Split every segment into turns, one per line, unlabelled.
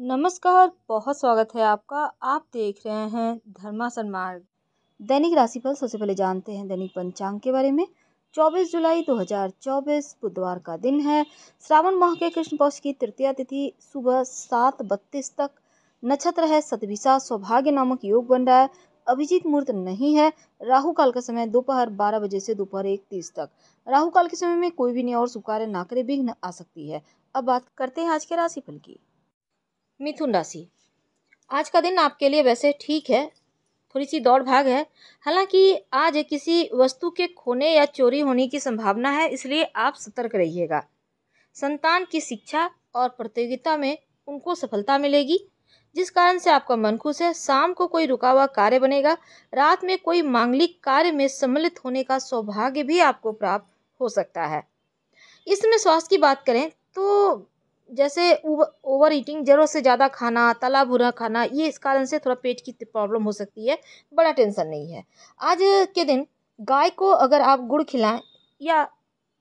नमस्कार बहुत स्वागत है आपका आप देख रहे हैं धर्मासन मार्ग दैनिक राशिफल सबसे पहले जानते हैं दैनिक पंचांग के बारे में 24 जुलाई 2024 बुधवार का दिन है श्रावण माह के कृष्ण पक्ष की तृतीया तिथि सुबह सात बत्तीस तक नक्षत्र है सतभिसा सौभाग्य नामक योग बन रहा है अभिजीत मुहूर्त नहीं है राहु काल का समय दोपहर बारह बजे से दोपहर एक तीस तक राहु काल के समय में कोई भी नहीं और शुभ ना करे विघ्न आ सकती है अब बात करते हैं आज के राशिफल की मिथुन राशि आज का दिन आपके लिए वैसे ठीक है थोड़ी सी दौड़ भाग है हालांकि आज किसी वस्तु के खोने या चोरी होने की संभावना है इसलिए आप सतर्क रहिएगा संतान की शिक्षा और प्रतियोगिता में उनको सफलता मिलेगी जिस कारण से आपका मन खुश है शाम को कोई रुका हुआ कार्य बनेगा रात में कोई मांगलिक कार्य में सम्मिलित होने का सौभाग्य भी आपको प्राप्त हो सकता है इसमें स्वास्थ्य की बात करें तो जैसे ओवर ईटिंग ज़रूरत से ज़्यादा खाना तला भूरा खाना ये इस कारण से थोड़ा पेट की प्रॉब्लम हो सकती है बड़ा टेंशन नहीं है आज के दिन गाय को अगर आप गुड़ खिलाएं या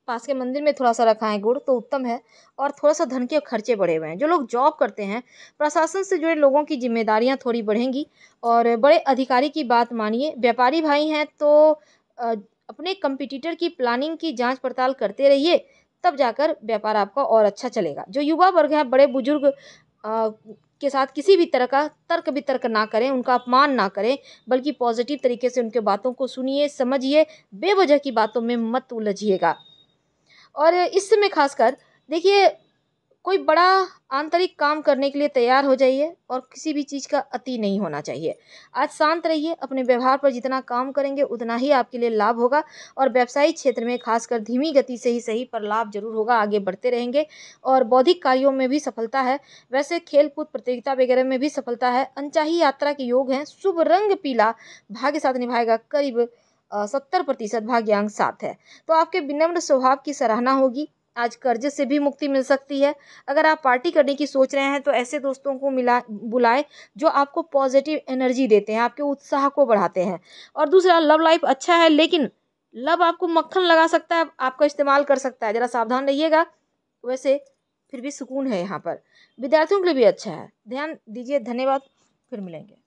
पास के मंदिर में थोड़ा सा रखाएं गुड़ तो उत्तम है और थोड़ा सा धन के खर्चे बढ़े हुए हैं जो लोग जॉब करते हैं प्रशासन से जुड़े लोगों की जिम्मेदारियाँ थोड़ी बढ़ेंगी और बड़े अधिकारी की बात मानिए व्यापारी भाई हैं तो अपने कंपिटिटर की प्लानिंग की जांच पड़ताल करते रहिए तब जाकर व्यापार आपका और अच्छा चलेगा जो युवा वर्ग है बड़े बुजुर्ग के साथ किसी भी तरह का तर्क वितर्क ना करें उनका अपमान ना करें बल्कि पॉजिटिव तरीके से उनके बातों को सुनिए समझिए बेवजह की बातों में मत उलझिएगा और इस समय खासकर देखिए कोई बड़ा आंतरिक काम करने के लिए तैयार हो जाइए और किसी भी चीज़ का अति नहीं होना चाहिए आज शांत रहिए अपने व्यवहार पर जितना काम करेंगे उतना ही आपके लिए लाभ होगा और व्यवसायिक क्षेत्र में खासकर धीमी गति से ही सही पर लाभ जरूर होगा आगे बढ़ते रहेंगे और बौद्धिक कार्यों में भी सफलता है वैसे खेल कूद प्रतियोगिता वगैरह में भी सफलता है अनचाही यात्रा के योग हैं शुभ रंग पीला भाग्य साथ निभाएगा करीब सत्तर प्रतिशत भाग्यांक साथ है तो आपके विनम्र स्वभाव की सराहना होगी आज कर्ज से भी मुक्ति मिल सकती है अगर आप पार्टी करने की सोच रहे हैं तो ऐसे दोस्तों को मिला बुलाएं जो आपको पॉजिटिव एनर्जी देते हैं आपके उत्साह को बढ़ाते हैं और दूसरा लव लाइफ अच्छा है लेकिन लव आपको मक्खन लगा सकता है आपका इस्तेमाल कर सकता है ज़रा सावधान रहिएगा वैसे फिर भी सुकून है यहाँ पर विद्यार्थियों के लिए भी अच्छा है ध्यान दीजिए धन्यवाद फिर मिलेंगे